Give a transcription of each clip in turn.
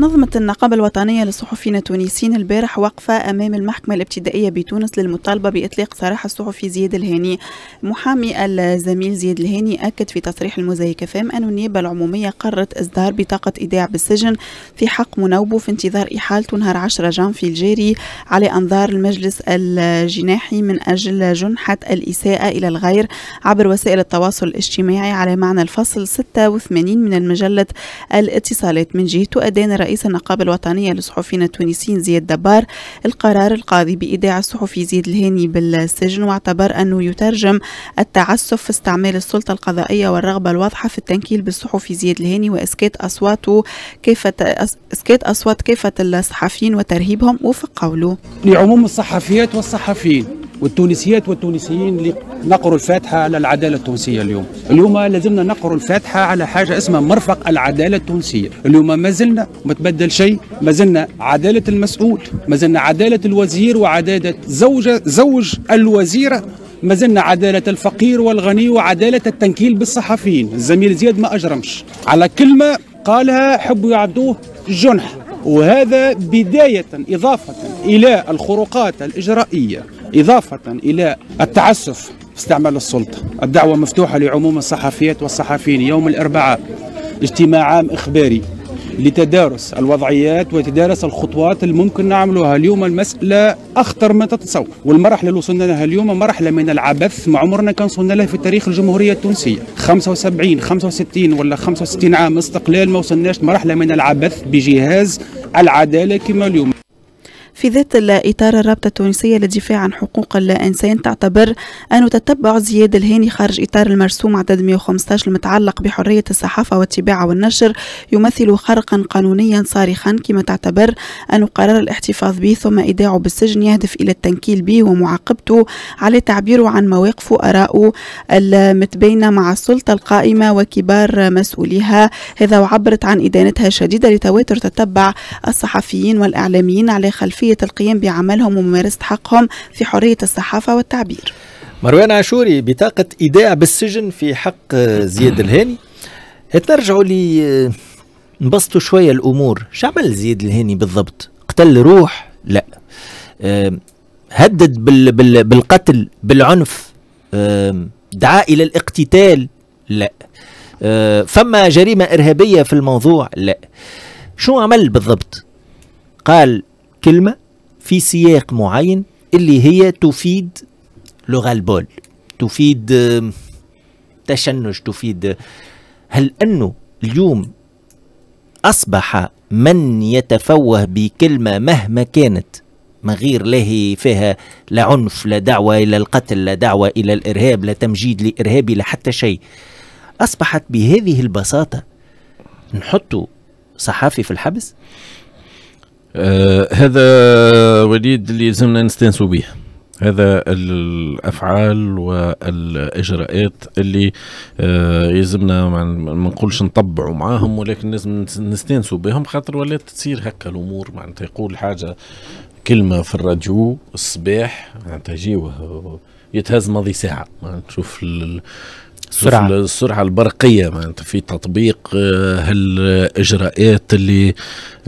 نظمت النقابة الوطنية للصحفيين التونسيين البارح وقفة أمام المحكمة الابتدائية بتونس للمطالبة بإطلاق سراح الصحفي زياد الهاني محامي الزميل زياد الهاني أكد في تصريح المزيكة فام أن النيابة العمومية قررت إصدار بطاقة إيداع بالسجن في حق منوبه في انتظار إحالته نهار 10 جانفي الجاري على أنظار المجلس الجناحي من أجل جنحة الإساءة إلى الغير عبر وسائل التواصل الاجتماعي على معنى الفصل 86 من المجلة الاتصالات من جهته أدان رئيس النقابة الوطنية للصحفيين التونسيين زياد دبار القرار القاضي بإيداع الصحفي زيد الهاني بالسجن واعتبر أنه يترجم التعسف في استعمال السلطة القضائية والرغبة الواضحة في التنكيل بالصحفي زياد الهاني وإسكات أصواته كيف إسكات أصوات كافة الصحفيين وترهيبهم وفق قوله لعموم الصحفيات والصحفيين والتونسيات والتونسيين اللي نقروا الفاتحة على العدالة التونسية اليوم اليوم لازمنا نقروا الفاتحة على حاجة اسمها مرفق العدالة التونسية اليوم ما زلنا ما تبدل شيء ما زلنا عدالة المسؤول ما زلنا عدالة الوزير وعدالة زوجة زوج الوزيرة ما زلنا عدالة الفقير والغني وعدالة التنكيل بالصحفيين الزميل زياد ما أجرمش على كلمة قالها حبوا يعدوه جنح وهذا بداية إضافة إلى الخروقات الإجرائية إضافة إلى التعسف في استعمال السلطة الدعوة مفتوحة لعموم الصحفيات والصحفيين يوم الأربعاء اجتماع عام إخباري لتدارس الوضعيات وتدارس الخطوات اللي ممكن نعملوها اليوم المسألة أخطر ما تتصور والمرحلة اللي وصلنا لها اليوم مرحلة من العبث ما عمرنا كان وصلنا لها في تاريخ الجمهورية التونسية 75 65 ولا 65 عام استقلال ما وصلناش مرحلة من العبث بجهاز العدالة كما اليوم في ذات الإطار الرابطة التونسية للدفاع عن حقوق الإنسان تعتبر أن تتبع زياد الهاني خارج إطار المرسوم عدد 115 المتعلق بحرية الصحافة والتباع والنشر يمثل خرقا قانونيا صارخا كما تعتبر أن قرار الاحتفاظ به ثم إيداعه بالسجن يهدف إلى التنكيل به ومعاقبته على تعبيره عن مواقفه آراءه المتباينة مع السلطة القائمة وكبار مسؤوليها هذا وعبرت عن إدانتها الشديدة لتواتر تتبع الصحفيين والإعلاميين على خلفية حرية القيام بعملهم وممارسة حقهم في حرية الصحافة والتعبير مروان عاشوري بطاقة إيداع بالسجن في حق زياد الهاني تنرجعوا لي نبسطوا شوية الأمور شعمل زياد الهاني بالضبط قتل روح لا هدد بال بال بالقتل بالعنف دعا إلى الاقتتال لا فما جريمة إرهابية في الموضوع لا شو عمل بالضبط قال كلمة في سياق معين اللي هي تفيد لغة البول تفيد تشنج تفيد هل أنه اليوم أصبح من يتفوه بكلمة مهما كانت ما غير له فيها لا عنف لا دعوة إلى القتل لا دعوة إلى الإرهاب لا تمجيد لإرهابي لا حتى شيء أصبحت بهذه البساطة نحط صحافي في الحبس آه هذا وليد اللي لازمنا نستانسوا به هذا الافعال والاجراءات اللي آه، يلزمنا ما نقولش نطبعوا معاهم ولكن لازم نستانسوا بهم خاطر ولات تصير هكا الامور معناتها يقول حاجه كلمه في الراديو الصباح معناتها يجيوه يتهز ماضي ساعه نشوف السرعه السرعه البرقيه معناتها في تطبيق آه، هالاجراءات اللي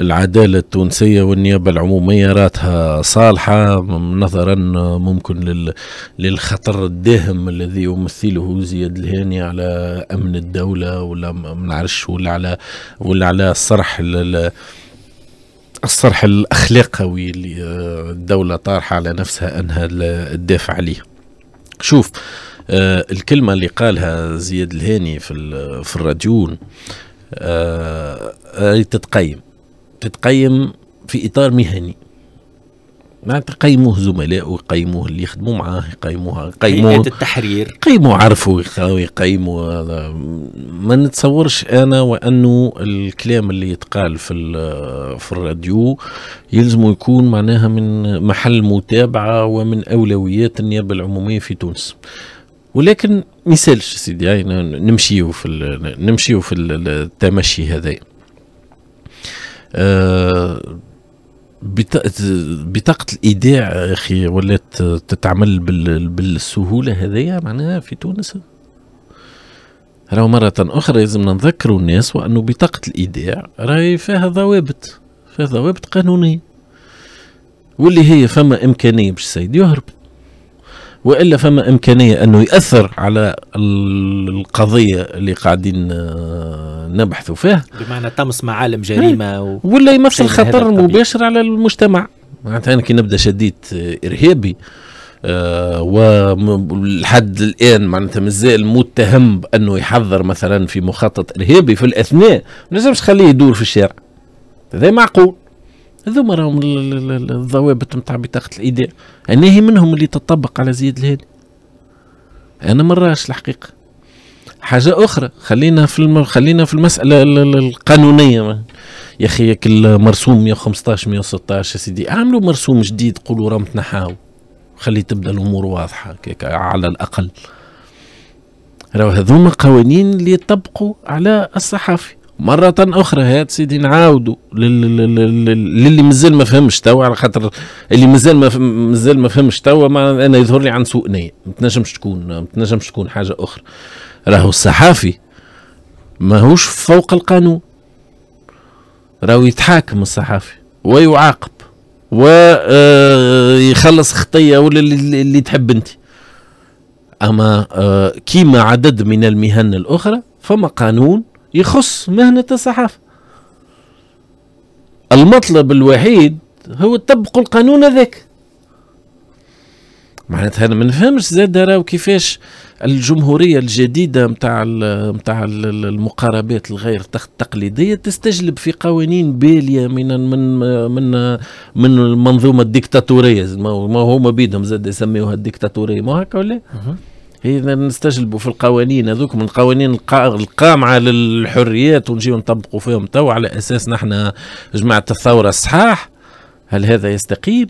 العداله التونسيه والنيابه العموميه راتها صالحه نظرا آه، ممكن للخطر الداهم الذي يمثله زياد الهاني على امن الدوله ولا ما نعرفش ولا على ولا على الصرح الصرح الاخلاقوي اللي آه، الدوله طارحه على نفسها انها تدافع عليه شوف آه الكلمة اللي قالها زياد الهاني في, في الراديون آه, آه، تتقيم تتقيم في إطار مهني معناتها تقيموه زملائه يقيموه اللي يخدموا معاه يقيموها يقيموه هيئة التحرير يقيموا عرفه يقيموا ما نتصورش انا وانه الكلام اللي يتقال في في الراديو يلزم يكون معناها من محل متابعه ومن اولويات النيابه العموميه في تونس ولكن ما يسالش سيدي يعني نمشيو في نمشيو في التمشي هذا أه بطاقة الإيداع أخي ولات تتعمل بالسهولة هذيا معناها في تونس راهو مرة أخرى لازم نذكر الناس وأنه بطاقة الإيداع راهي فيها ضوابط فيها ضوابط قانونية واللي هي فما إمكانية باش السيد يهرب والا فما امكانيه انه ياثر على القضيه اللي قاعدين آه، نبحثوا فيها بمعنى طمس معالم جريمه نعم. و... ولا يمثل خطر مباشر على المجتمع معناتها انا كي نبدا شديد آه، ارهابي آه ولحد الان معناتها مازال متهم بانه يحضر مثلا في مخطط ارهابي في الاثناء ما لازمش تخليه يدور في الشارع هذا معقول هذوما راهم الضوابط نتاع بطاقة الإيداع أنا هي منهم اللي تطبق على زيد الهادي أنا مراش الحقيقة حاجة أخرى خلينا في الم... خلينا في المسألة القانونية يا أخي كل مرسوم 115 116 يا سيدي اعملوا مرسوم جديد قولوا راهم تنحاو، خلي تبدا الأمور واضحة على الأقل راهو هذوما قوانين اللي يطبقوا على الصحافي مرة أخرى هاد سيدي نعاودوا للي مازال ما فهمش توا على خاطر اللي مازال ما مازال ما فهمش توا أنا يظهر لي عن سوء نية ما تنجمش تكون ما تنجمش تكون حاجة أخرى راهو الصحافي ماهوش فوق القانون راهو يتحاكم الصحافي ويعاقب ويخلص آه، خطية ولا اللي تحب أنت أما آه، كيما عدد من المهن الأخرى فما قانون يخص مهنة الصحافة المطلب الوحيد هو طبقوا القانون هذاك معناتها انا ما نفهمش زاد راهو كيفاش الجمهوريه الجديده نتاع نتاع المقاربات الغير تقليديه تستجلب في قوانين باليه من من من من المنظومه الديكتاتوريه ما هما بيدهم زاد يسميوها الديكتاتوريه ما هكا ولا؟ اذا نستجلبوا في القوانين هذوك من القوانين القامعه للحريات ونجيو نطبقوا فيهم تو على اساس نحن جماعه الثوره الصحاح هل هذا يستقيم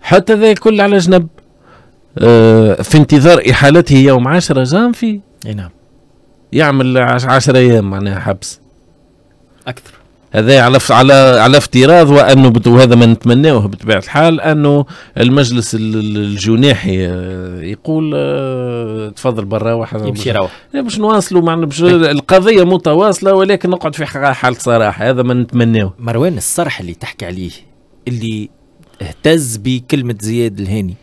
حتى ذا كل على جنب آه في انتظار احالته يوم 10 جانفي اي نعم يعمل 10 ايام معناها حبس اكثر هذا على على على افتراض وانه وهذا ما نتمناوه بطبيعه الحال انه المجلس الجناحي آه، يقول آه، تفضل برا واحد يمشي يروح باش نواصلوا معنا باش القضيه متواصله ولكن نقعد في حاله صراحه هذا ما نتمناوه مروان الصرح اللي تحكي عليه اللي اهتز بكلمه زياد الهاني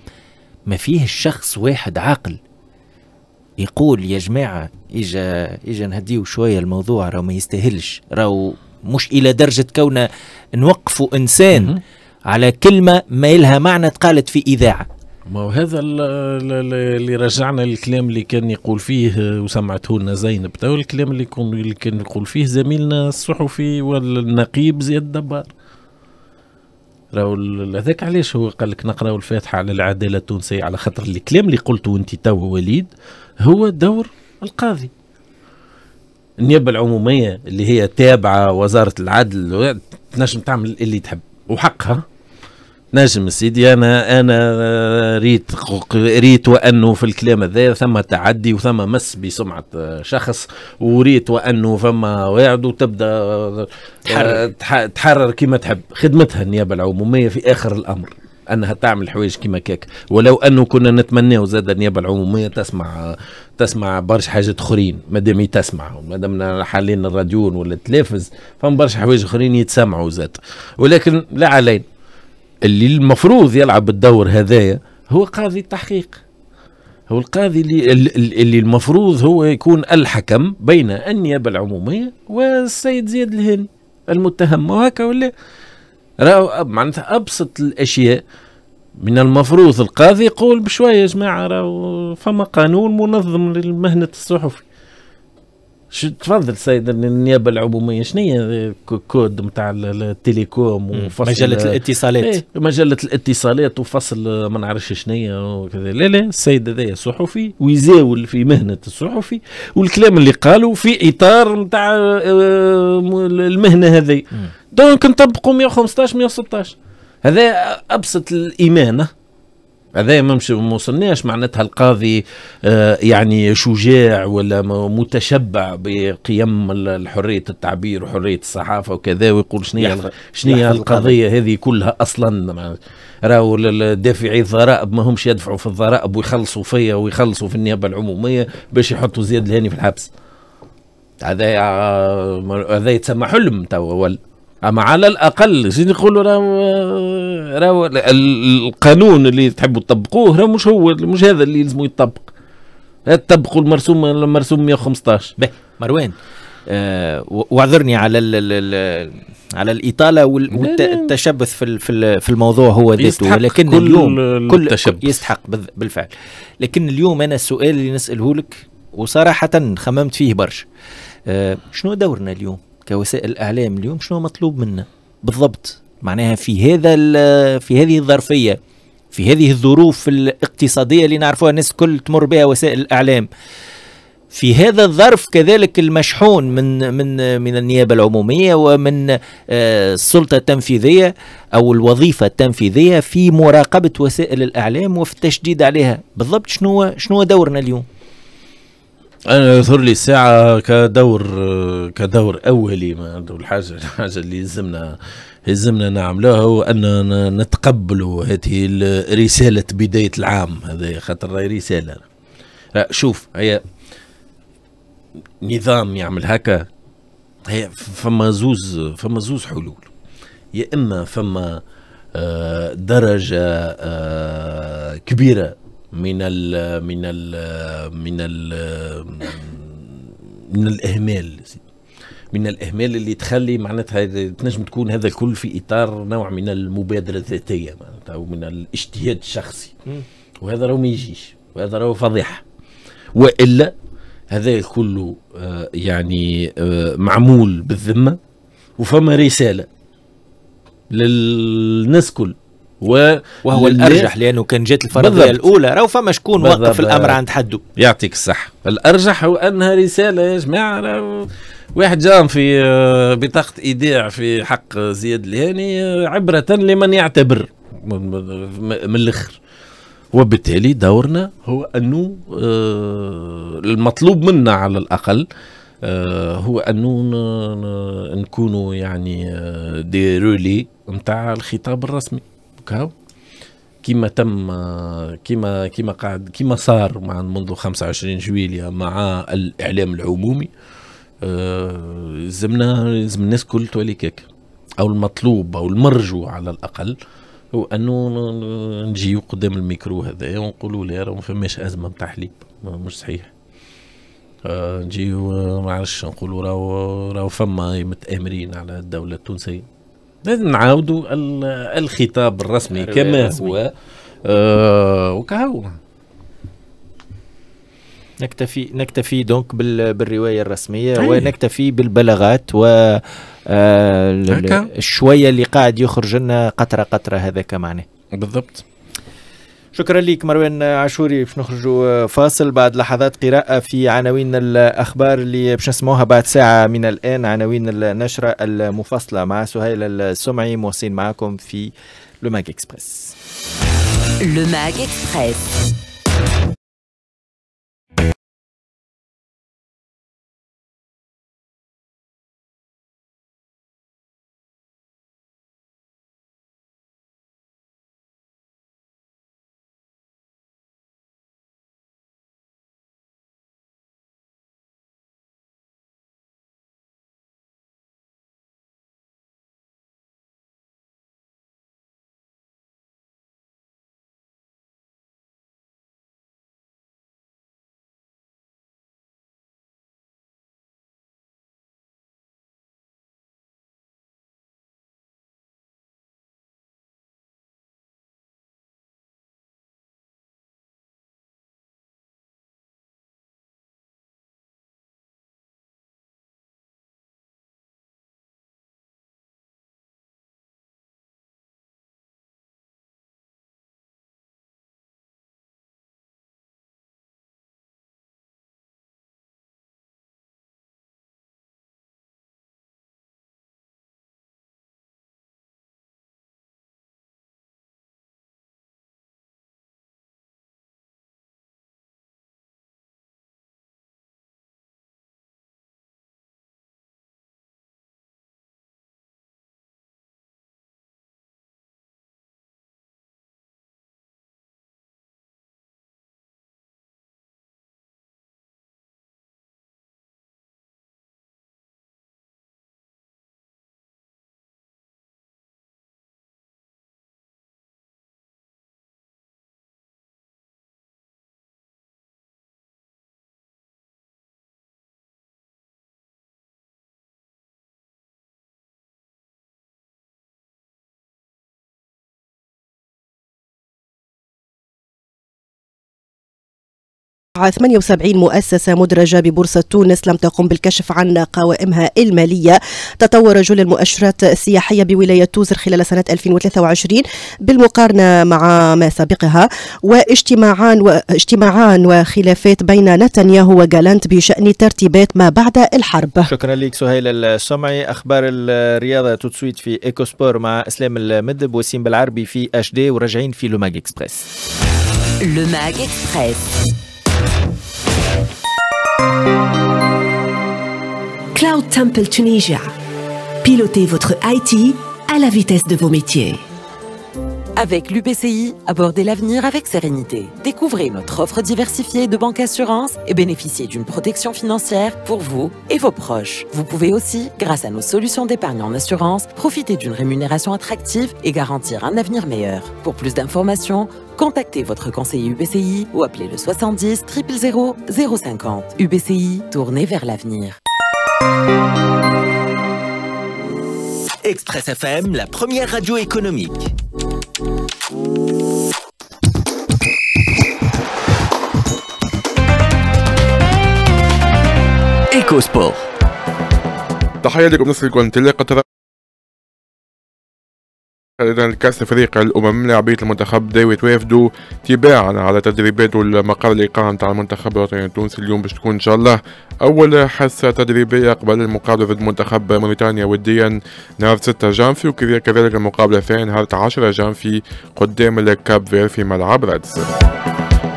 ما فيه شخص واحد عاقل يقول يا جماعه اجا اجا نهديو شويه الموضوع راه ما يستاهلش راهو مش الى درجه كون نوقفوا انسان على كلمه ما لها معنى تقالت في اذاعه ما هو هذا اللي رجعنا للكلام اللي كان يقول فيه وسمعته لنا زينب تو الكلام اللي, اللي كان يقول فيه زميلنا الصحفي والنقيب زياد دبار راهو هذاك علاش هو قال لك نقراو الفاتحه على العداله التونسيه على خاطر الكلام اللي قلته انت تو وليد هو دور القاضي النيابه العموميه اللي هي تابعه وزاره العدل تنجم تعمل اللي تحب وحقها نجم سيدي انا انا ريت ريت وانه في الكلام هذا ثم تعدي وثم مس بسمعه شخص وريت وانه فما واعد وتبدا تحرر آه، تحرر كما تحب خدمتها النيابه العموميه في اخر الامر انها تعمل حوايج كيما كيك ولو انه كنا نتمناو زاد النيابه العموميه تسمع تسمع برشا حاجات اخرين مادام تسمع مادام حاليا الراديون ولا التلفز فهم برشا حوايج اخرين يتسمعوا زاد ولكن لا علينا اللي المفروض يلعب الدور هذايا هو قاضي التحقيق هو القاضي اللي, اللي المفروض هو يكون الحكم بين النيابه العموميه والسيد زياد الهاني المتهم وهكا ولا راهو معناتها ابسط الاشياء من المفروض القاضي يقول بشويه يا جماعه راهو فما قانون منظم لمهنه الصحفي شو تفضل سيد النيابه العموميه شنو هي كود نتاع التليكوم وفصل مجله الاتصالات ايه مجله الاتصالات وفصل ما نعرفش شنو وكذا لا لا السيد هذا صحفي ويزاول في مهنه الصحفي والكلام اللي قالوا في اطار نتاع آه، المهنه هذه دونك نطبقوا 115 116 هذا ابسط الايمان هذا ما وصلناش معناتها القاضي آه، يعني شجاع ولا متشبع بقيم حريه التعبير وحريه الصحافه وكذا ويقول شنو شنو القضيه هذه كلها اصلا راهو دافعي الضرائب ما همش يدفعوا في الضرائب ويخلصوا فيا ويخلصوا في النيابه العموميه باش يحطوا زياد الهاني في الحبس هذا هذا يتسمى حلم توا ولا اما على الاقل زين نقولوا راه آه، راه القانون اللي تحبوا تطبقوه راه مش هو مش هذا اللي لازم يطبق تطبقوا المرسوم المرسوم 115 به مروان أه واعذرني على الـ الـ الـ على الاطاله والتشبث في في الموضوع هو ذاته ولكن كل اليوم كل التشبث. يستحق بالفعل لكن اليوم انا السؤال اللي نساله لك وصراحه خممت فيه برشا أه شنو دورنا اليوم كوسائل الاعلام اليوم شنو مطلوب منا بالضبط معناها في هذا في هذه الظرفيه في هذه الظروف الاقتصاديه اللي نعرفوها الناس الكل تمر بها وسائل الاعلام في هذا الظرف كذلك المشحون من من من النيابه العموميه ومن آه، السلطه التنفيذيه او الوظيفه التنفيذيه في مراقبه وسائل الاعلام وفي التشديد عليها بالضبط شنو شنو دورنا اليوم انا يظهر لي الساعه كدور كدور اولي ما الحاجه الحاجه اللي يلزمنا يلزمنا نعملوها هو ان نتقبلوا هذه رساله بدايه العام هذا خاطر رساله آه، شوف هي نظام يعمل هكا هي فما زوز فما زوز حلول يا اما فما آه، درجه آه، كبيره من ال من ال من ال من الاهمال من الاهمال اللي تخلي معناتها تنجم تكون هذا الكل في اطار نوع من المبادره الذاتيه معناتها ومن الاجتهاد الشخصي وهذا راه ما يجيش وهذا راهو فضيحه والا هذا كله آه، يعني آه، معمول بالذمه وفما رساله للناس كل و وهو الارجح لانه كان جات الفرضيه بالضبط. الاولى راهو فما شكون وقف الامر عند حده يعطيك الصح الارجح هو انها رساله يا جماعه واحد جام في آه، بطاقه ايداع في حق زياد الهاني آه، عبره لمن يعتبر من الاخر وبالتالي دورنا هو انه آه، المطلوب منا على الاقل هو انه نكونوا يعني دي رولي نتاع الخطاب الرسمي كاكاو كما تم كما كما قاعد كما صار مع منذ 25 جويليا مع الاعلام العمومي لازمنا آه، لازم الناس كل تولي كيك او المطلوب او المرجو على الاقل هو انه نجيو قدام الميكرو هذا ونقولوا لا راه ما فماش ازمه نتاع حليب مش صحيح آه، نجيو آه، ما عرفش نقولوا راهو راهو فما متآمرين على الدوله التونسيه لازم نعاودوا الخطاب الرسمي كما هو آه، وكهو نكتفي نكتفي دونك بالروايه الرسميه أيه. ونكتفي بالبلاغات و آه، شويه اللي قاعد يخرج لنا قطره قطره هذاك معناه بالضبط شكرا لك مروان عاشوري باش نخرجوا فاصل بعد لحظات قراءة في عناوين الأخبار اللي باش نسمعوها بعد ساعة من الآن عناوين النشرة المفصلة مع سهيل السمعي موصين معكم في لو ماك إكسبرس لو ماك 78 مؤسسة مدرجة ببورصة تونس لم تقم بالكشف عن قوائمها المالية تطور رجل المؤشرات السياحية بولاية توزر خلال سنة 2023 بالمقارنة مع ما سابقها واجتماعان واجتماعان وخلافات بين نتنياهو وجالانت بشأن ترتيبات ما بعد الحرب شكرا لك سهيل السمعي أخبار الرياضة تتصويت في إيكوسبور مع إسلام المدب وسيم بالعربي في أش دي وراجعين في لوماج إكسبريس Mag إكسبريس Cloud Temple Tunisia. Pilotez votre IT à la vitesse de vos métiers. Avec l'UBCI, abordez l'avenir avec sérénité. Découvrez notre offre diversifiée de banque assurance et bénéficiez d'une protection financière pour vous et vos proches. Vous pouvez aussi, grâce à nos solutions d'épargne en assurance, profiter d'une rémunération attractive et garantir un avenir meilleur. Pour plus d'informations, contactez votre conseiller UBCI ou appelez le 70 000 050. UBCI, tournez vers l'avenir. Express FM, la première radio économique. إيكو سبور تحية نصر الكون تلقى إذا الكاس فريق الأمم لاعبية المنتخب داو ويفدو تباعا على تدريبات المقر الإقامة تاع المنتخب الوطني التونسي اليوم باش تكون إن شاء الله أول حصة تدريبية قبل المقابلة ضد منتخب موريتانيا وديا نهار 6 جانفي وكذلك المقابلة الثانية نهار 10 جانفي قدام الكاب فير في ملعب رادس.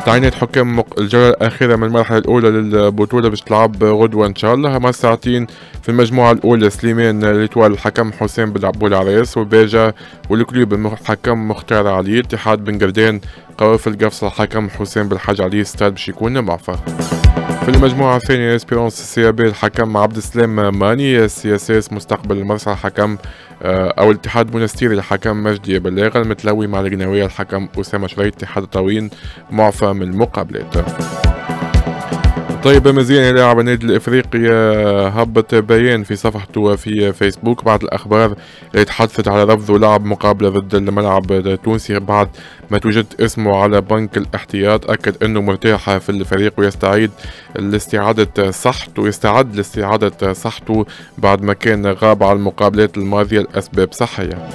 تعيينات حكام الجولة الأخيرة من المرحلة الأولى للبطولة باش تلعب غدوة إن شاء الله هما ساعتين في المجموعة الأولى سليمان ليتوال الحكم حسين حسام العريس وباجا والكلوب الحكم مختار علي اتحاد بن قردان قوافل القفصة الحكم حسين بالحاج علي ستاد باش يكون معفى في المجموعة الثانية اسبيرونس السيابي الحكم عبد السلام ماني سي اس اس مستقبل المرسى الحكم آه، أو اتحاد مونستيري الحكم مجدي بلاغة المتلوي مع الجناوية الحكم أسامة اتحاد طاوين طوين من المقابلات طيب مزيان لاعب النادي الافريقي آه، هبط بيان في صفحته في فيسبوك بعد الاخبار اللي تحدثت على رفضه لعب مقابله ضد الملعب التونسي بعد ما توجد اسمه على بنك الاحتياط اكد انه مرتاح في الفريق ويستعيد لاستعاده صحته ويستعد لاستعاده صحته بعد ما كان غاب على المقابلات الماضيه لاسباب صحيه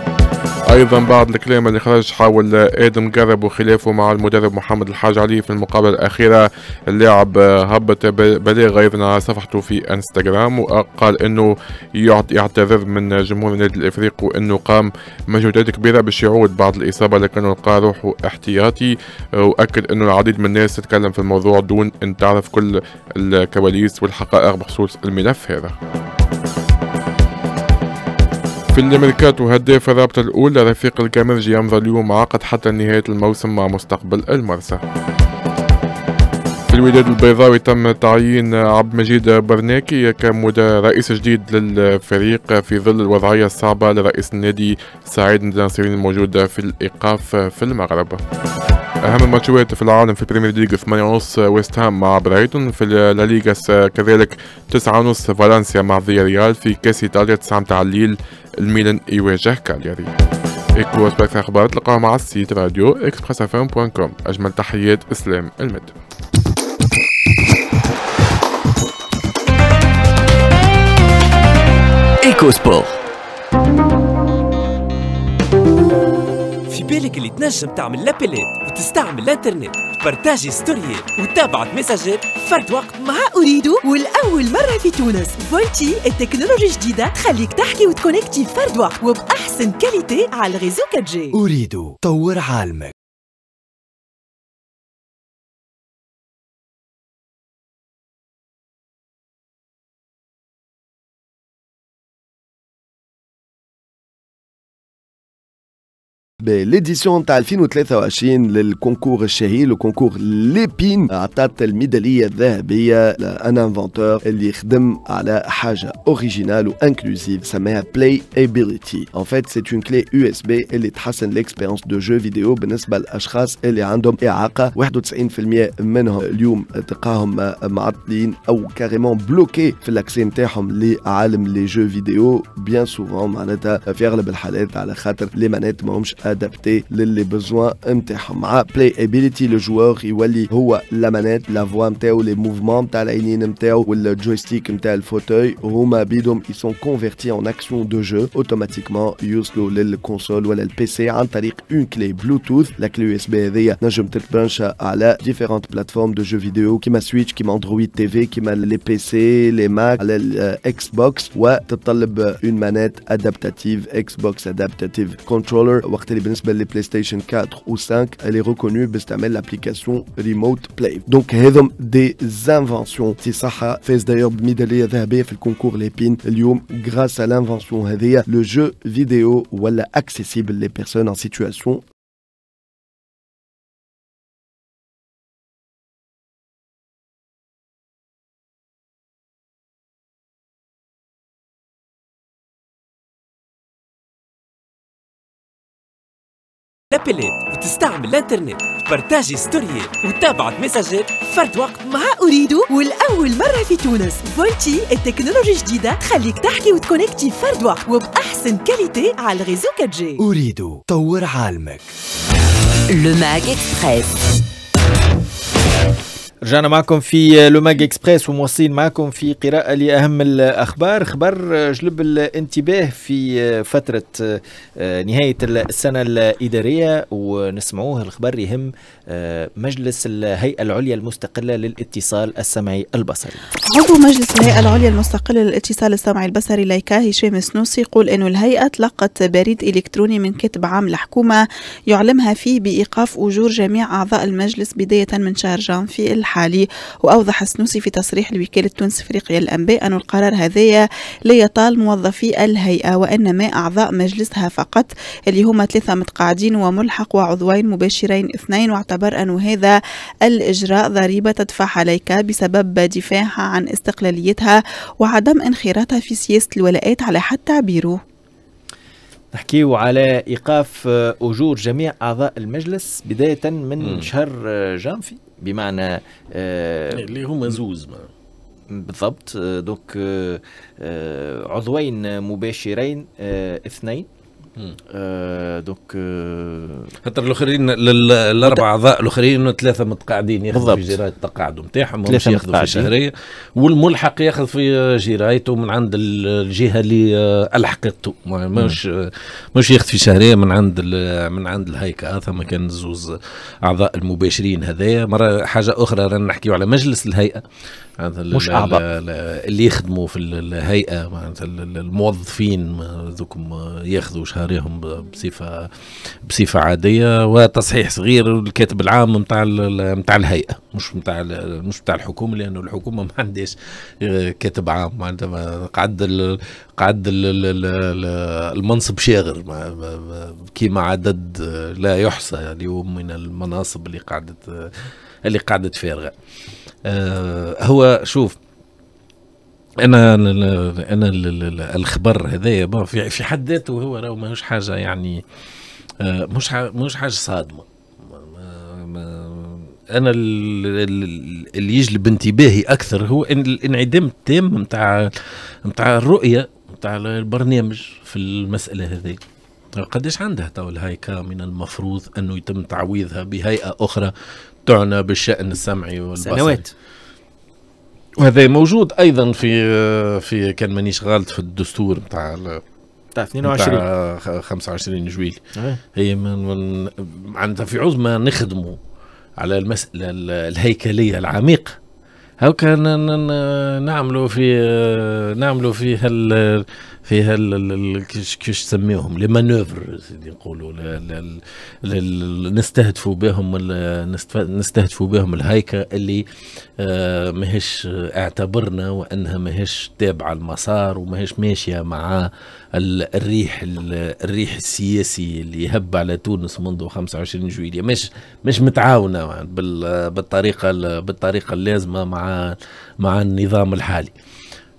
ايضا بعض الكلام اللي خرج حول ادم قرب وخلافه مع المدرب محمد الحاج علي في المقابله الاخيره اللاعب هبط بلاغ ايضا على صفحته في انستغرام وقال انه يعتذر من جمهور النادي الافريقي وانه قام مجهودات كبيره باش يعود بعد الاصابه لكنه لقى روحه احتياطي واكد انه العديد من الناس تتكلم في الموضوع دون ان تعرف كل الكواليس والحقائق بخصوص الملف هذا. في الميركاتو هداف الرابطة الأولى رفيق الكاميرجي يمضى اليوم عقد حتى نهاية الموسم مع مستقبل المرسى الوداد البيضاوي تم تعيين عبد المجيد برناكي كرئيس جديد للفريق في ظل الوضعية الصعبة لرئيس النادي سعيد الناصرين الموجود في الإيقاف في المغرب أهم الماتشات في العالم في البريمير ليج 8:30 ويست هام مع برايتون في لا ليغا كذلك 9:30 فالنسيا مع ريال في كأس إيطاليا 9 متاع الليل الميلان يواجه كالياري إكو أخبار تلقاها مع السيت راديو إكسبرس أجمل تحيات إسلام المد إيكوسبور في بالك اللي تنجم تعمل لابيلات وتستعمل الانترنت تبارتاجي ستوريات وتتابع ميساجات فرد وقت مع أريدو والأول مرة في تونس فولتي التكنولوجيا الجديدة تخليك تحكي وتكونكتي فرد وقت وبأحسن كاليتي على الريزو 4 جي أريدو طور عالمك بليديسيون تاع 2023 للكونكور الشهير الكونكور ليبين عطات الميداليه الذهبيه لان انفونتور اللي يخدم على حاجه اوريجينال وانكلوزيف سماها بلاي ابيليتي ان فيت سي اون كلي يو اس بي اللي تحسن ليكسبيرونس دو جو فيديو بالنسبه للاشخاص اللي عندهم اعاقه 91% منهم اليوم تلقاهم معطلين او كاريمون بلوكي في الاكسي نتاعهم لعالم لي جو فيديو بيان سوفون معناتها في اغلب الحالات على خاطر لي مانات ماهمش adapter les besoins en terme appelé ability le joueur il va lui la manette la voix les mouvements tel ou le joystick en le fauteuil ou ma ils sont convertis en actions de jeu automatiquement use le console ou le pc en tarif une clé bluetooth la clé usb Et d'ailleurs, je m'attends brancher à la différentes plateformes de jeux vidéo qui m'a switch qui m'a android tv qui m'a les pc les mac les euh, xbox ou à total euh, une manette adaptative xbox adaptative controller ou ben, les PlayStation 4 ou 5, elle est reconnue parce ben, qu'elle l'application Remote Play. Donc, des inventions. C'est ça hein. fait d'ailleurs le concours Lépine grâce à l'invention de le jeu vidéo où elle accessible les personnes en situation... ابلات وتستعمل الانترنت تبارتاجي ستوري وتابع مساجات فرد وقت مع اريدو والأول مرة في تونس فولتي التكنولوجيا الجديدة تخليك تحكي وتكونكتي فرد وقت وبأحسن كاليتي على الريزو 4 جي اريدو طور عالمك لو ماك اكسبريس رجعنا معكم في آه، لوماج اكسبريس ومواصلين معكم في قراءة لأهم الأخبار خبر آه، جلب الانتباه في آه، فترة نهاية السنة الإدارية ونسمعوه الخبر يهم مجلس الهيئة العليا المستقلة للاتصال السمعي البصري عضو مجلس الهيئة العليا المستقلة للاتصال السمعي البصري ليكا هشام السنوسي يقول أن الهيئة تلقت بريد إلكتروني من كتب عام الحكومة يعلمها فيه بإيقاف أجور جميع أعضاء المجلس بداية من شهر جانفي الحالي وأوضح السنوسي في تصريح لوكالة تونس إفريقيا للأنباء أن القرار هذايا لا يطال موظفي الهيئة وإنما أعضاء مجلسها فقط اللي هما ثلاثة متقاعدين وملحق وعضوين مباشرين اثنين واعتبر أن هذا الإجراء ضريبة تدفع عليك بسبب دفاعها عن استقلاليتها وعدم انخراطها في سياسة الولاءات على حد تعبيره نحكيو على ايقاف اجور جميع اعضاء المجلس بدايه من م. شهر جانفي بمعنى آه، إيه، اللي هما زوز ما. بالضبط آه، دوك آه، عضوين مباشرين اثنين آه دوك آه، خاطر الاخرين الاربع اعضاء الاخرين ثلاثه متقاعدين ياخذوا في جرايه التقاعد نتاعهم ثلاثه ياخذوا في شهريه والملحق ياخذ في جرايته من عند الجهه اللي آه، الحقته مش آه، مش ياخذ في شهريه من عند من عند الهيكل ثم كان زوز اعضاء المباشرين هذايا مره حاجه اخرى رانا نحكيو على مجلس الهيئه معناتها مش اعضاء اللي يخدموا في الهيئه معناتها الموظفين ذوكم ياخذوا شهريهم بصفه بصفه عاديه وتصحيح صغير الكاتب العام نتاع نتاع الهيئه مش نتاع مش نتاع الحكومه لانه الحكومه ما عندهاش كاتب عام معناتها قعد قعد المنصب شاغر كيما عدد لا يحصى اليوم يعني من المناصب اللي قعدت اللي قعدت فارغه آه، هو شوف انا انا الخبر هذايا في حد ذاته هو راه ماهوش حاجه يعني آه، مش مش حاجه صادمه انا اللي يجلب انتباهي اكثر هو الانعدام التام نتاع نتاع الرؤيه نتاع البرنامج في المساله هذه قديش عندها تو الهيكه من المفروض انه يتم تعويضها بهيئه اخرى تعنى بالشأن السمعي والبصري سنوات وهذا موجود ايضا في في كان مانيش غالط في الدستور نتاع تاع 22 25 جويل أه. هي من معناتها في عوز ما نخدموا على المساله الهيكليه العميقه كان نعملوا في نعملوا في هال فيها كيش تسميهم لي مانوفر سيدي نقولوا نستهدفوا بهم نستهدفوا بهم الهيكه اللي آه، ماهيش اعتبرنا وانها ماهيش تابعه المسار وماهيش ماشيه مع الريح الريح السياسي اللي يهب على تونس منذ 25 جويليه مش مش متعاونه بالطريقه بالطريقه اللازمه مع مع النظام الحالي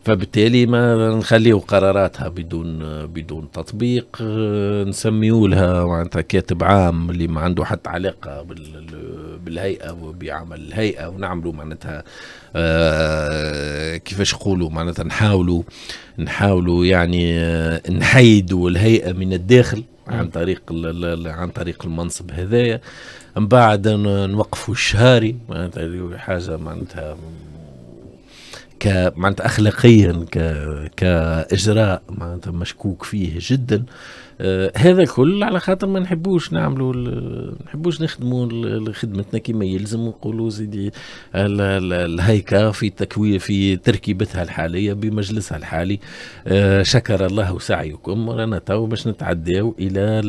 فبالتالي ما نخليه قراراتها بدون بدون تطبيق آه، نسميه لها معناتها كاتب عام اللي ما عنده حتى علاقه بالهيئه وبعمل الهيئه ونعملوا معناتها آه، كيفاش نقولوا معناتها نحاولوا نحاولوا يعني آه، نحيدوا الهيئه من الداخل عن طريق عن طريق المنصب هذايا من بعد نوقفوا الشهاري معناتها حاجه معناتها ك معناتها اخلاقيا ك كاجراء معناتها مشكوك فيه جدا آه هذا كل على خاطر ما نحبوش نعملوا ما نحبوش نخدموا خدمتنا كما يلزم ونقولوا زيدي الهيكه في تكوي في تركيبتها الحاليه بمجلسها الحالي آه شكر الله سعيكم ورانا تو باش نتعداو الى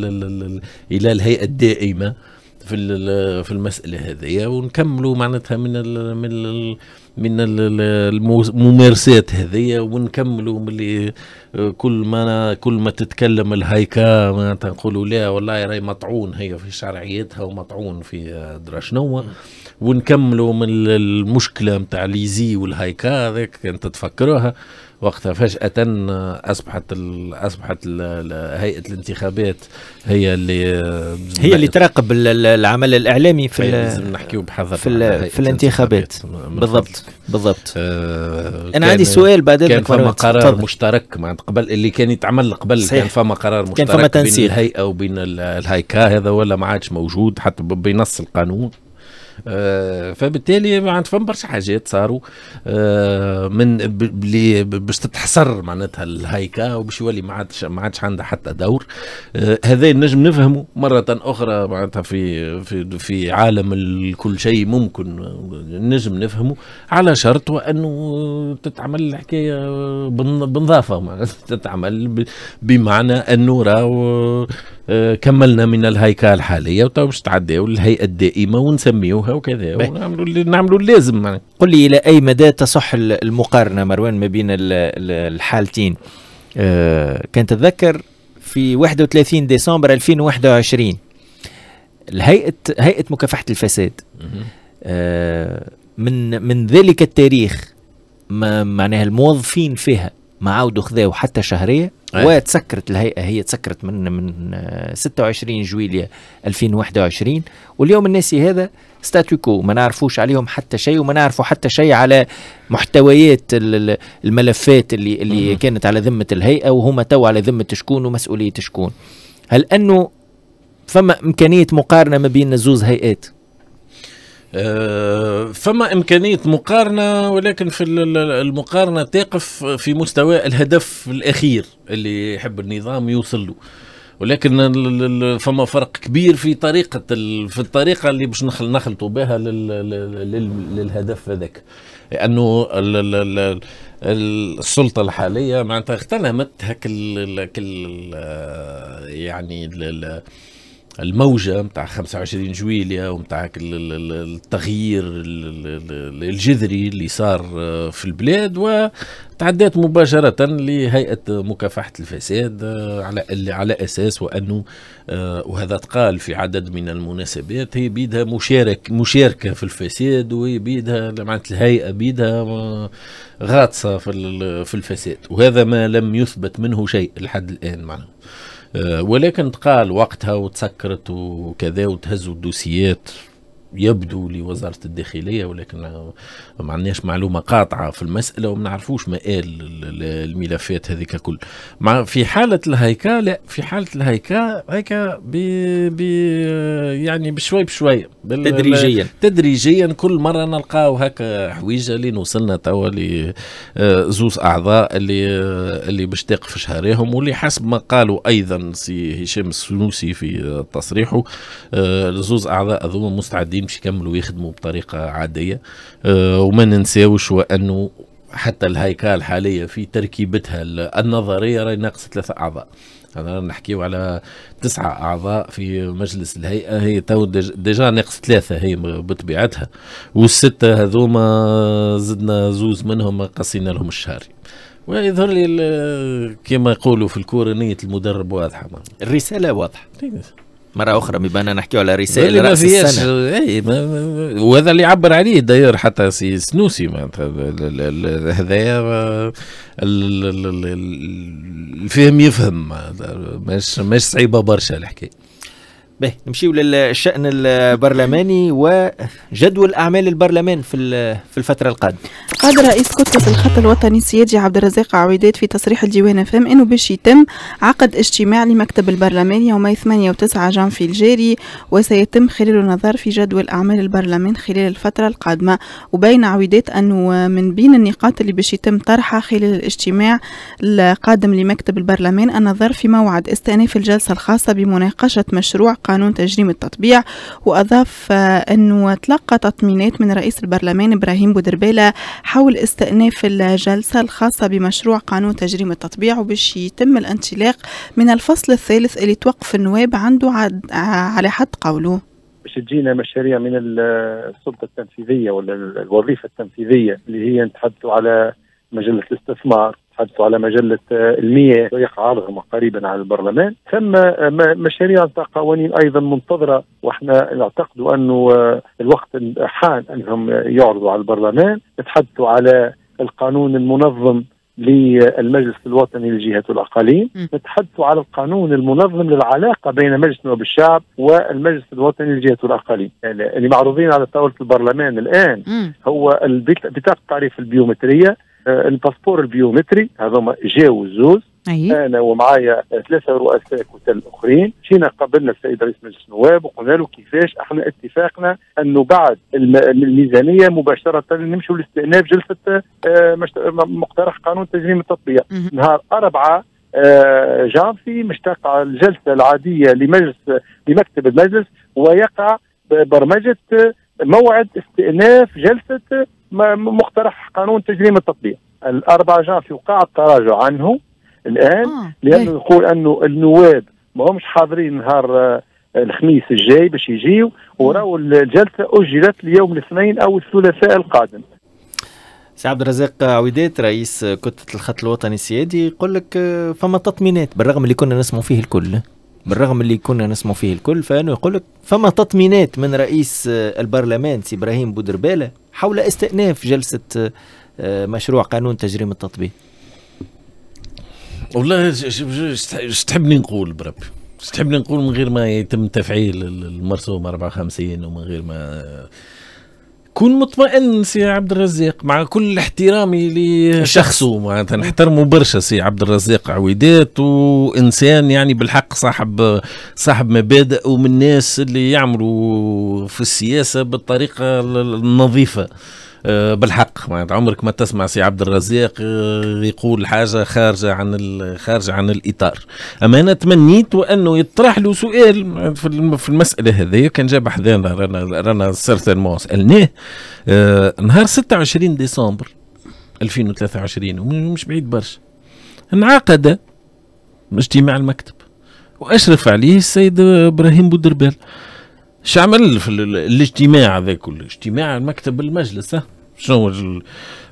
الى الهيئه الدائمه في في المساله هذه ونكملوا معناتها من الـ من الـ من الممارسات هذه ونكملوا ملي آه، كل ما كل ما تتكلم الهيكا معناتها نقولوا لا والله راهي مطعون هي في شرعيتها ومطعون في درا شنو ونكملوا من المشكله نتاع ليزي والهيكا هذاك انت تفكروها وقتها فجأة أصبحت الـ أصبحت الـ هيئة الانتخابات هي اللي هي اللي تراقب العمل الإعلامي في لازم نحكيو بحذر في, في الانتخابات بالضبط بالضبط آه أنا عندي سؤال بعد كان فما قرار تفضل. مشترك مع قبل اللي كان يتعمل قبل صحيح. كان فما قرار مشترك كان فما تنسيق. بين الهيئة وبين الهيكا هذا ولا ما عادش موجود حتى بنص القانون آه، فبالتالي معناتها فما برشا حاجات صاروا آه، من اللي باش تتحصر معناتها الهيكا وباش يولي ما عادش ما عادش عندها حتى دور آه، هذا نجم نفهمه مره اخرى معناتها في في في عالم كل شيء ممكن نجم نفهمه على شرط وانه تتعمل الحكايه بنظافه تتعمل بمعنى انه راهو كملنا من الهيكله الحاليه وتو باش تعداو للهيئه الدائمه ونسميوها وكذا ونعملوا اللي نعملوا اللازم قل لي الى اي مدى تصح المقارنه مروان ما بين الحالتين أه كان تتذكر في 31 ديسمبر 2021 الهيئه هيئه مكافحه الفساد أه من من ذلك التاريخ ما معناها الموظفين فيها ما عاودوا خذاو حتى شهريه إيه. وتسكرت الهيئه هي تسكرت من من 26 جويليا 2021 واليوم الناس هذا ستاتيكو ما نعرفوش عليهم حتى شيء وما نعرفوا حتى شيء على محتويات الملفات اللي اللي كانت على ذمه الهيئه وهما تو على ذمه شكون ومسؤوليه شكون هل انه فما امكانيه مقارنه ما بين زوز هيئات فما إمكانية مقارنة ولكن في المقارنة تقف في مستوى الهدف الأخير اللي يحب النظام يوصل له ولكن فما فرق كبير في طريقة في الطريقة اللي باش نخلطوا بها للهدف هذاك لأنه السلطة الحالية معناتها اغتنمت هك يعني الموجه نتاع 25 جويلية ومتاع التغيير الجذري اللي صار آه، في البلاد وتعدات مباشرة لهيئة مكافحة الفساد آه، على على أساس وأنه آه، وهذا تقال في عدد من المناسبات هي بيدها مشارك مشاركة في الفساد وهي بيدها معناتها الهيئة بيدها غاطسة في الفساد وهذا ما لم يثبت منه شيء لحد الآن معناها ولكن تقال وقتها وتسكرت وكذا وتهزوا الدوسيات يبدو لوزارة الداخلية ولكن ما عندناش معلومة قاطعة في المسألة وما نعرفوش مآل الملفات هذيك كل مع في حالة الهيكا لا في حالة الهيكا هيكا بي بي يعني بشوي بشوي تدريجيا تدريجيا كل مرة نلقاو هكا حويجة لين وصلنا توا لزوز آه، أعضاء اللي آه، اللي باش تقف شهريهم واللي حسب ما قالوا أيضا سي هشام السنوسي في تصريحه آه، زوز أعضاء هذوما مستعدين يمشي يكملوا يخدموا بطريقه عاديه أه، وما ننساوش وانه حتى الهيكله الحاليه في تركيبتها النظريه راهي ناقصه ثلاثه اعضاء انا نحكيو على تسعة اعضاء في مجلس الهيئه هي تو ديجا ناقص ثلاثه هي بطبيعتها والسته هذوما زدنا زوز منهم قصينا لهم الشهر ويظهر لي كما يقولوا في الكوره نيه المدرب واضحه الرساله واضحه إيه، نعم. مره اخرى بما نحكيو على رسائل راس ما السنه اي وهذا اللي يعبر عليه داير حتى سي سنوسي معناتها هذايا الفهم يفهم مش مش صعيبه برشا الحكايه به نمشيو للشأن البرلماني وجدول أعمال البرلمان في في الفترة القادمة. قال رئيس كتلة الخط الوطني السيادي عبد الرزاق عويدات في تصريح الديوان فهم أنه باش يتم عقد اجتماع لمكتب البرلمان يومي 8 و9 جانفي الجاري وسيتم خلال النظر في جدول أعمال البرلمان خلال الفترة القادمة وبين عويدات أنه من بين النقاط اللي باش يتم طرحها خلال الاجتماع القادم لمكتب البرلمان النظر في موعد استئناف الجلسة الخاصة بمناقشة مشروع قانون تجريم التطبيع وأضاف آه، أنه تلقى تطمينات من رئيس البرلمان إبراهيم بودربالة حول استئناف الجلسة الخاصة بمشروع قانون تجريم التطبيع وباش يتم الانطلاق من الفصل الثالث اللي توقف النواب عنده على حد قوله باش تجينا مشاريع من السلطه التنفيذيه ولا الوظيفه التنفيذيه اللي هي نتحدثوا على مجله الاستثمار تحدثوا على مجلة آه، المياه ويقع عرضهم قريبا على البرلمان ثم آه، مشاريع قوانين أيضا منتظرة وإحنا نعتقد أنه آه، الوقت حان أنهم يعرضوا على البرلمان تحدثوا على القانون المنظم للمجلس الوطني لجهة الأقاليم نتحدث على القانون المنظم للعلاقة بين مجلس نواب الشعب والمجلس الوطني لجهة الأقاليم يعني اللي معروضين على طاولة البرلمان الآن م. هو بطاقة التعريف البيومترية آه، الباسبور البيومتري ما جاو الزوز أيه. انا ومعايا ثلاثه رؤساء كتل اخرين جينا قابلنا السيد رئيس مجلس النواب وقلنا له كيفاش احنا اتفاقنا انه بعد الميزانيه مباشره نمشوا لاستئناف جلسه آه، مقترح قانون تجريم التطبيع نهار اربعه آه، جانفي مشتاق الجلسه العاديه لمجلس لمكتب المجلس ويقع برمجه موعد استئناف جلسه مقترح قانون تجريم التطبيع الاربع جان في وقاع التراجع عنه الان آه. لانه إيه. يقول انه النواب ما همش حاضرين نهار آه، الخميس الجاي باش يجيو وراو الجلسه اجلت ليوم الاثنين او الثلاثاء القادم سي عبد الرزاق عويدات رئيس كتله الخط الوطني السيادي يقول لك آه، فما تطمينات بالرغم اللي كنا نسمعوا فيه الكل بالرغم اللي كنا نسمع فيه الكل فانه يقول لك فما تطمينات من رئيس آه، البرلمان سي ابراهيم بودرباله حول استئناف جلسه آه، مشروع قانون تجريم التطبيق والله تحبني نقول بربي تحبني نقول من غير ما يتم تفعيل المرسوم 54 ومن غير ما كون مطمئن سي عبد الرزاق مع كل احترامي لشخصه معناتها نحترمه برشا سي عبد الرزاق عويدات وانسان يعني بالحق صاحب صاحب مبادئ ومن الناس اللي يعملوا في السياسه بالطريقه النظيفه آه، بالحق معناتها عمرك ما تسمع سي عبد الرزاق آه، يقول حاجه خارجه عن خارجه عن الاطار اما انا تمنيت انه يطرح له سؤال في المساله هذه كان جاب حذانا رانا رانا سيرتينمون سالناه آه، نهار 26 ديسمبر 2023 ومش بعيد برشا انعقد اجتماع المكتب واشرف عليه السيد ابراهيم بودربال شو عمل في الاجتماع هذا كله اجتماع مكتب المجلس شنو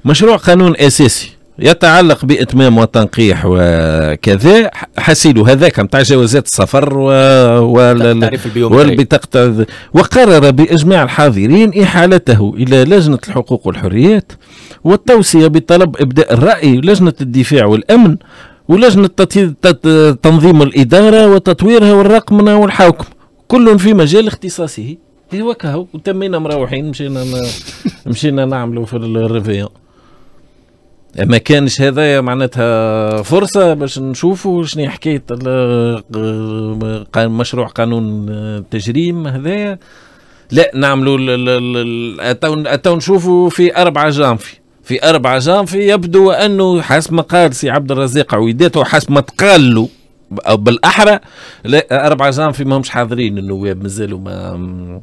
مشروع قانون اساسي يتعلق باتمام وتنقيح وكذا حسيله هذاك نتاع جوازات السفر و... والبطاقه وقرر باجماع الحاضرين احالته الى لجنه الحقوق والحريات والتوصيه بطلب ابداء الراي لجنه الدفاع والامن ولجنه تنظيم الاداره وتطويرها والرقمنه والحوكمه كل في مجال اختصاصه هو كهو وتمينا مروحين مشينا مشينا نعملوا في الريفيون ما كانش هذايا معناتها فرصة باش نشوفوا شنو حكاية مشروع قانون التجريم هذايا لا نعملوا تو نشوفوا في أربعة جانفي في أربعة جانفي يبدو أنه حسب ما قال سي عبد الرزاق عويداته حسب ما تقال له او بالاحرى لا اربع جام في ماهمش حاضرين النواب مازالوا ما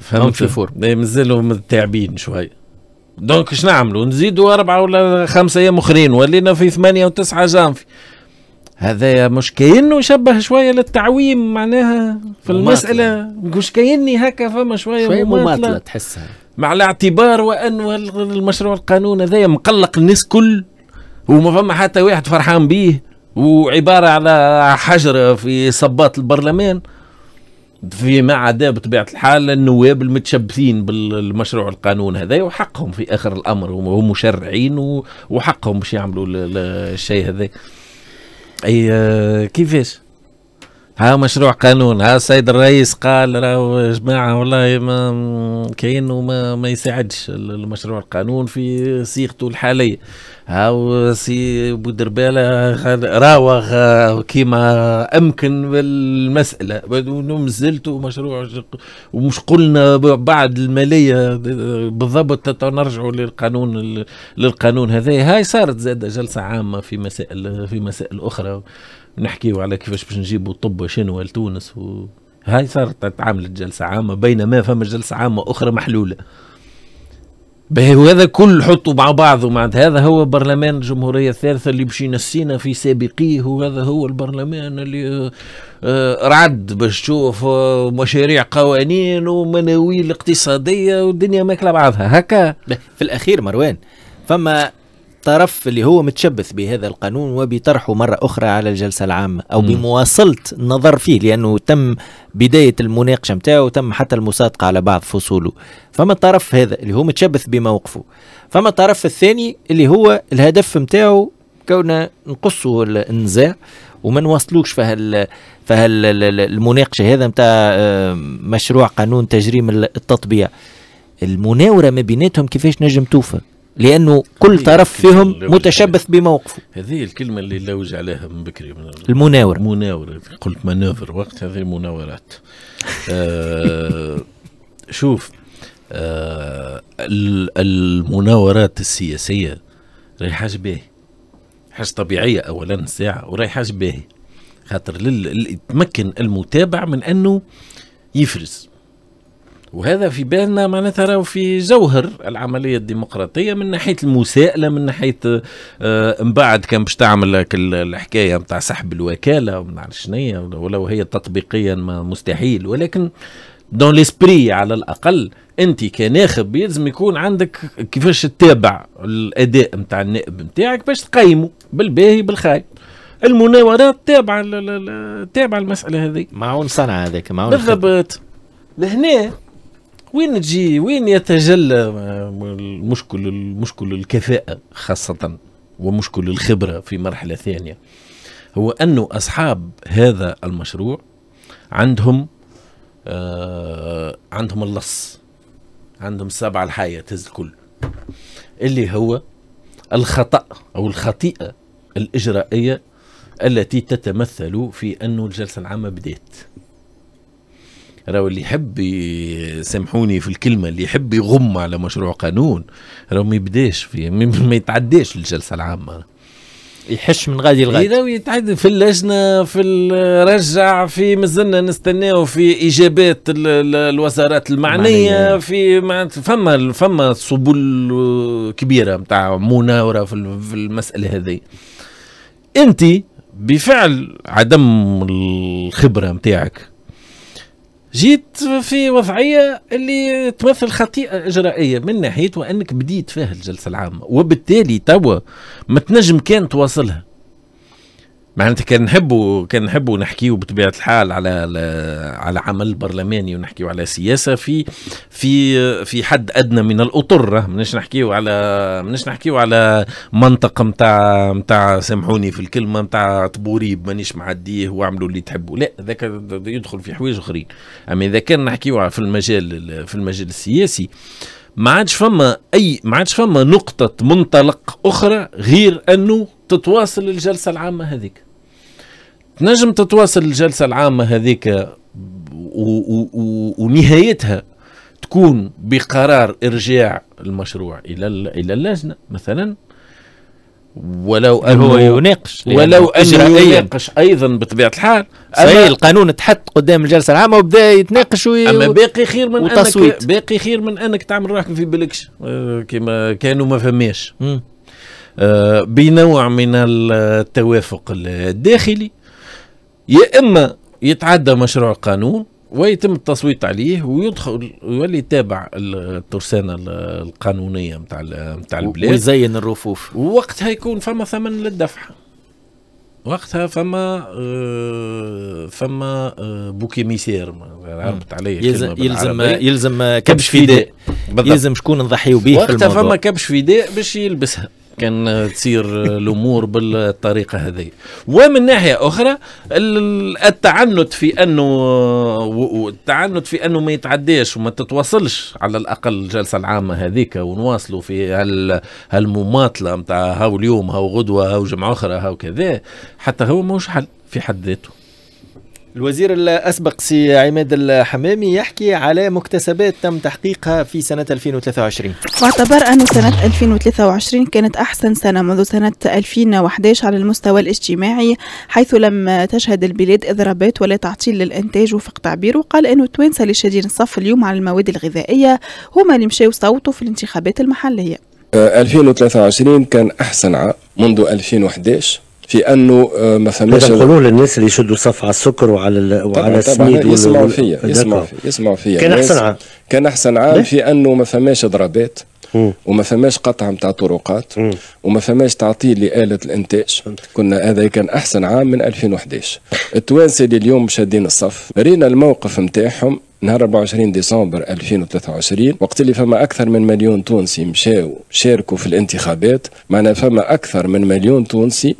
فهمت إيه، مازالوا متعبين شوي دونك شنو نعملوا نزيدوا اربعه ولا خمسه ايام اخرين ولينا في ثمانيه وتسعه جانفي هذا مش كأنه شبه شوية للتعويم معناها في مماطلة. المسألة مش كأني هكا فما شوية, شوية مماطلة, مماطلة تحسها مع الاعتبار وأنه المشروع القانون هذا مقلق الناس كل وما فما حتى واحد فرحان بيه وعبارة على حجر في صباط البرلمان فيما عدا بطبيعة الحال النواب المتشبثين بالمشروع القانون هذا وحقهم في آخر الأمر وهم مشرعين وحقهم باش يعملوا الشيء هذا أي آه، كيفاش ها مشروع قانون ها السيد الرئيس قال راهو يا جماعه والله ما كاين ما, ما يساعدش المشروع القانون في صيغته الحاليه ها سي بودربالة راوغ كيما امكن بالمساله مازلت مشروع ومش قلنا بعد الماليه بالضبط نرجعوا للقانون للقانون هذا هاي صارت زاد جلسه عامه في مسائل في مسائل اخرى نحكيو على كيفاش باش نجيبوا طب شنو لتونس و... هاي صارت تعاملت جلسة عامة بينما فما جلسة عامة أخرى محلولة وهذا كل حطوا مع بعضه مع هذا هو برلمان الجمهورية الثالثة اللي باش ينسينا في سابقيه وهذا هو البرلمان اللي آه، رعد باش تشوف آه، مشاريع قوانين ومناويل اقتصادية والدنيا ماكلة بعضها هكا في الأخير مروان فما الطرف اللي هو متشبث بهذا القانون وبطرحه مرة أخرى على الجلسة العامة أو بمواصلة النظر فيه لأنه تم بداية المناقشة متاعه وتم حتى المصادقة على بعض فصوله فما الطرف هذا اللي هو متشبث بموقفه فما الطرف الثاني اللي هو الهدف متاعه كون نقصه النزاع وما نواصلوش في فهال المناقشه هذا نتاع آه، مشروع قانون تجريم التطبيع المناوره ما بيناتهم كيفاش نجم توفى لانه كل طرف فيهم متشبث بموقفه هذه الكلمه اللي لوج عليها من بكري من المناوره قلت منافر وقت هذه مناورات آه شوف آه المناورات السياسيه رايح حاجه باهي حاجه طبيعيه اولا الساعه ورايح حاجه باهي خاطر تمكن المتابع من انه يفرز وهذا في بالنا معناتها راهو في جوهر العمليه الديمقراطيه من ناحيه المساءله من ناحيه آه، من بعد كان باش تعمل الحكايه نتاع سحب الوكاله وما نعرف شنيا ولو هي تطبيقيا ما مستحيل ولكن دون ليسبري على الاقل انت كناخب يلزم يكون عندك كيفاش تتابع الاداء نتاع النائب نتاعك باش تقيمه بالباهي بالخايب المناورات تابعه تابعه المساله هذه معون صنع هذاك معون بالضبط لهنا وين تجي وين يتجلى آه، المشكل المشكل الكفاءة خاصة ومشكل الخبرة في مرحلة ثانية هو أنه أصحاب هذا المشروع عندهم آه عندهم اللص عندهم السبعة الحية تهز الكل اللي هو الخطأ أو الخطيئة الإجرائية التي تتمثل في أنه الجلسة العامة بدأت راهو اللي يحب سامحوني في الكلمه اللي يحب يغم على مشروع قانون راهو ما يبداش فيه ما يتعداش الجلسه العامه يحش من غادي لغادي راهو يتعدى في اللجنه في الرجع في مازلنا نستناو في اجابات الوزارات المعنيه في فما فما سبل كبيره نتاع مناوره في المساله هذه انت بفعل عدم الخبره نتاعك جيت في وضعيه اللي تمثل خطيئه اجرائيه من ناحيه وانك بديت فيها الجلسه العامه وبالتالي توا ما تنجم كان تواصلها معناتها كان نحبوا كان نحبوا نحكيوا بطبيعه الحال على على عمل برلماني ونحكيوا على سياسه في في في حد ادنى من الاطره مانيش نحكيوا على مانيش نحكيوا على منطقه نتاع نتاع سامحوني في الكلمه نتاع طبوريب مانيش معديه واعملوا اللي تحبوا لا ذاك يدخل في حوايج اخرين اما اذا كان نحكيوا في المجال في المجال السياسي ما عادش فما اي ما عادش فما نقطه منطلق اخرى غير انه تتواصل الجلسه العامه هذيك تنجم تتواصل الجلسه العامه هذيك ونهايتها تكون بقرار ارجاع المشروع الى الى اللجنه مثلا ولو انه هو يناقش ولو انه يناقش ايضا بطبيعه الحال صحيح القانون تحط قدام الجلسه العامه وبدا يتناقش وي... اما باقي خير من وتصويت. انك باقي خير من انك تعمل روحك في بالكش آه، كما كانوا ما فماش آه، بنوع من التوافق الداخلي يا اما يتعدى مشروع قانون ويتم التصويت عليه ويدخل ويولي تابع الترسانة القانونية متاع متاع البلاد ويزين الرفوف وقتها يكون فما ثمن للدفع وقتها فما آه فما آه بوكي ميسير عربت علي يلزم يلزم, يلزم كبش فداء يلزم شكون نضحيو به وقتها فما كبش فداء باش يلبسها كان تصير الامور بالطريقه هذه ومن ناحيه اخرى التعنت في انه التعنت في انه ما يتعداش وما تتواصلش على الاقل الجلسه العامه هذيك ونواصلوا في هالمماطله نتاع هاو اليوم هاو غدوه هاو جمعه اخرى هاو كذا حتى هو ماهوش حل في حد ذاته الوزير الأسبق سي عماد الحمامي يحكي على مكتسبات تم تحقيقها في سنة 2023 واعتبر أن سنة 2023 كانت أحسن سنة منذ سنة 2011 على المستوى الاجتماعي حيث لم تشهد البلاد إضرابات ولا تعطيل للإنتاج وفق تعبيره قال أن التوانسة اللي شادين الصف اليوم على المواد الغذائية هما اللي مشاو صوتوا في الانتخابات المحلية 2023 كان أحسن عام منذ 2011 في انه آه، ما فماش نقولوا للناس اللي يشدوا صف على السكر وعلى ال... وعلى السميد يسمعوا فيا يسمعوا فيا يسمعوا فيا كان احسن عام كان احسن عام في انه ما فماش ضربات وما فماش قطع نتاع طرقات وما فماش تعطيل لآلة الإنتاج كنا هذا كان أحسن عام من 2011 التوانسة اللي اليوم شادين الصف رينا الموقف نتاعهم نهار 24 ديسمبر 2023 وقت اللي فما أكثر من مليون تونسي مشاو شاركوا في الانتخابات معنا فما أكثر من مليون تونسي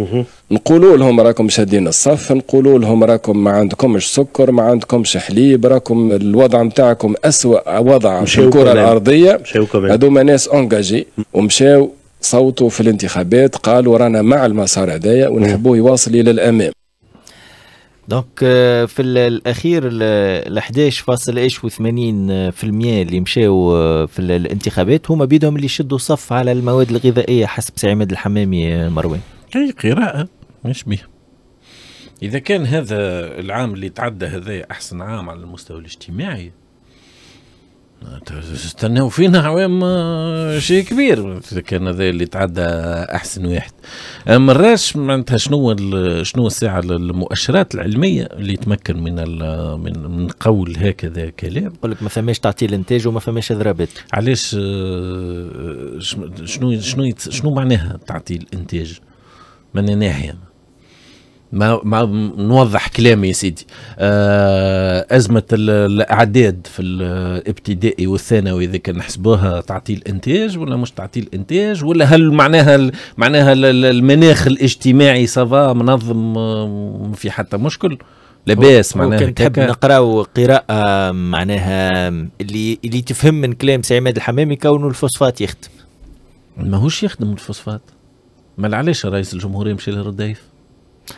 نقولوا لهم راكم شادين الصف نقولوا لهم راكم ما عندكمش سكر ما عندكمش حليب راكم الوضع نتاعكم أسوأ وضع في الكرة الأرضية هذوما ناس اونجاجي ومشاو صوتوا في الانتخابات قالوا رانا مع المسار هذايا ونحبوه يواصل الى الامام دونك آه، في الاخير ال 11.80% آه، اللي مشاو آه، في الانتخابات هما بيدهم اللي شدوا صف على المواد الغذائيه حسب سي عماد الحمامي مروان. اي طيب، قراءه مش بيه. اذا كان هذا العام اللي تعدى هذا احسن عام على المستوى الاجتماعي استناو فينا عوام آه، شيء كبير كان هذا اللي تعدى احسن واحد مراش معناتها شنو شنو الساعه المؤشرات العلميه اللي تمكن من من من قول هكذا كلام يقول لك ما فماش تعطيل انتاج وما فماش اضرابات علاش آه، شنو شنو شنو معناها تعطيل انتاج من ناحيه ما, ما نوضح كلامي يا سيدي آه، أزمة الأعداد في الابتدائي والثانوي إذا كان نحسبوها تعطيل الانتاج ولا مش تعطيل الانتاج ولا هل معناها معناها المناخ الاجتماعي صفا منظم آه، في حتى مشكل لاباس معناها كان تحب نقراو قراءة آه، معناها اللي اللي تفهم من كلام سي عماد الحمامي كونه الفوسفات يخدم ماهوش يخدم الفوسفات ما علاش رئيس الجمهورية مشى للرديف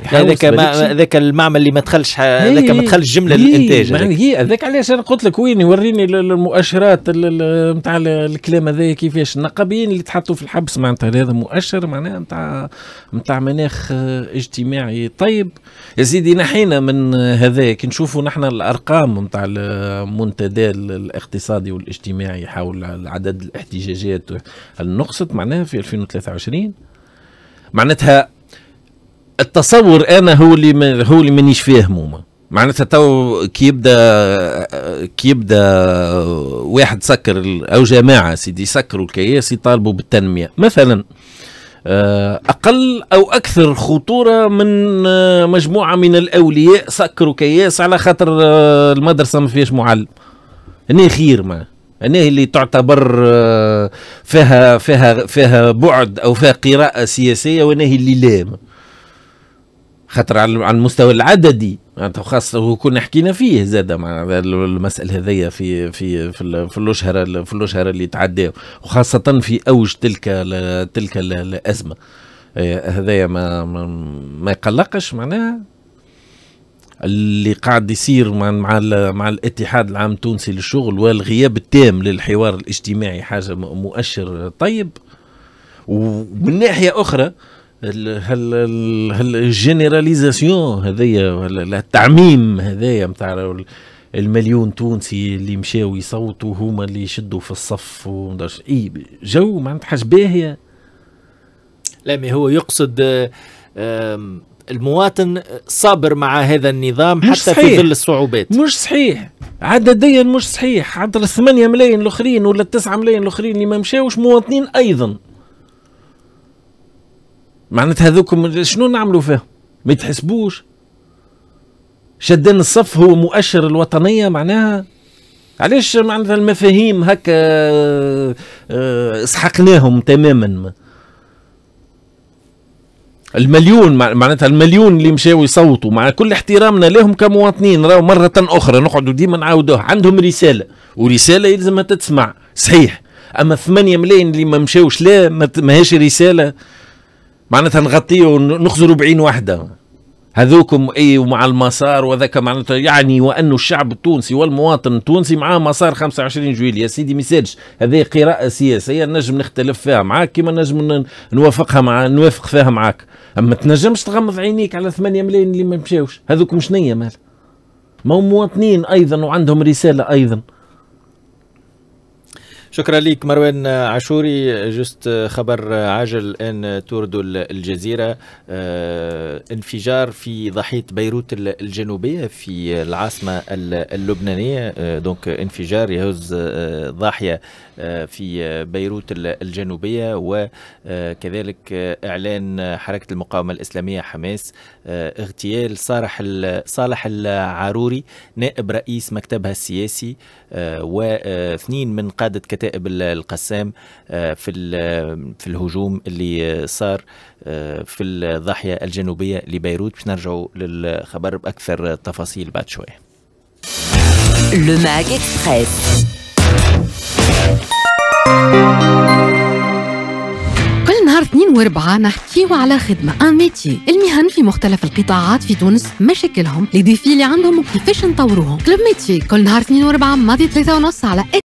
هذاك هذاك المعمل اللي ما دخلش هذاك ما دخلش جمله للانتاج هي هذاك علاش انا قلت لك وين يوريني المؤشرات نتاع الكلام هذا كيفاش النقابيين اللي تحطوا في الحبس معناتها هذا مؤشر معناها نتاع نتاع مناخ اجتماعي طيب يا سيدي نحينا من هذا كي نشوفوا نحن الارقام نتاع المنتدى الاقتصادي والاجتماعي حول عدد الاحتجاجات نقصت معناها في 2023 معناتها التصور انا هو اللي ما هو اللي مانيش فاهمه ما. معناتها تو كي يبدا كي يبدا واحد سكر او جماعه سيدي سكروا الكياس يطالبوا بالتنميه مثلا آه، اقل او اكثر خطوره من آه، مجموعه من الاولياء سكروا كياس على خاطر آه، المدرسه ما فيهاش معلم هنا خير ما هنا اللي تعتبر فيها فيها فيها بعد او فيها قراءه سياسيه وهنا اللي لا خاطر على المستوى العددي معناتها خاصة وكنا حكينا فيه زاد معناتها المسألة هذيا في في في, في الأشهر في الأشهر اللي تعداو وخاصة في أوج تلك تلك الأزمة إيه، هذايا ما ما يقلقش معناها اللي قاعد يصير مع مع, مع الاتحاد العام التونسي للشغل والغياب التام للحوار الاجتماعي حاجه مؤشر طيب ومن ناحيه اخرى الجينيراليزاسيون هذايا التعميم هذايا نتاع المليون تونسي اللي مشاو يصوتوا هما اللي يشدوا في الصف ومدرش اي جو معناتها حاجه باهيه لا مي هو يقصد المواطن صابر مع هذا النظام حتى صحيح. في ظل الصعوبات مش صحيح عدديا مش صحيح عند الثمانية ملايين الاخرين ولا التسعة ملايين الاخرين اللي ما مشاوش مواطنين ايضا معناتها هذوكم شنو نعملوا فيهم ما يتحسبوش شدان الصف هو مؤشر الوطنية معناها علاش معناتها المفاهيم هكا آه، اسحقناهم تماما المليون معناتها المليون اللي مشاو يصوتوا مع كل احترامنا لهم كمواطنين راهو مرة أخرى نقعدوا ديما نعاودوها عندهم رسالة ورسالة يلزمها تتسمع صحيح أما 8 ملايين اللي ما مشاوش لا ماهيش رسالة معناتها نغطيه ونخزره بعين واحدة هذوكم اي ومع المسار وذاك معناتها يعني وانه الشعب التونسي والمواطن التونسي معاه مسار 25 جويل يا سيدي ميسالش هذه قراءة سياسية نجم نختلف فيها معاك كما نجم نوافقها مع نوافق فيها معاك اما تنجمش تغمض عينيك على 8 ملايين اللي ما مشاوش هذوك مش نية مال ما هم مواطنين ايضا وعندهم رسالة ايضا شكرا لك مروان عاشوري جست خبر عاجل ان توردو الجزيره آه، انفجار في ضحيه بيروت الجنوبيه في العاصمه اللبنانيه آه، دونك انفجار يهز آه، ضاحيه في بيروت الجنوبيه وكذلك اعلان حركه المقاومه الاسلاميه حماس آه، اغتيال صالح صالح العاروري نائب رئيس مكتبها السياسي آه، واثنين من قادة كتائب القسام آه، في في الهجوم اللي صار في الضاحية الجنوبية لبيروت باش نرجعوا للخبر بأكثر تفاصيل بعد شوية Le Mag Express. كل نهار اثنين واربعة نحكيو على خدمة ان ميتي المهن في مختلف القطاعات في تونس مشاكلهم لي ديفي اللي عندهم وكيفاش نطوروهم كلوب ميتي كل نهار اثنين واربعة ماضي ثلاثة ونص على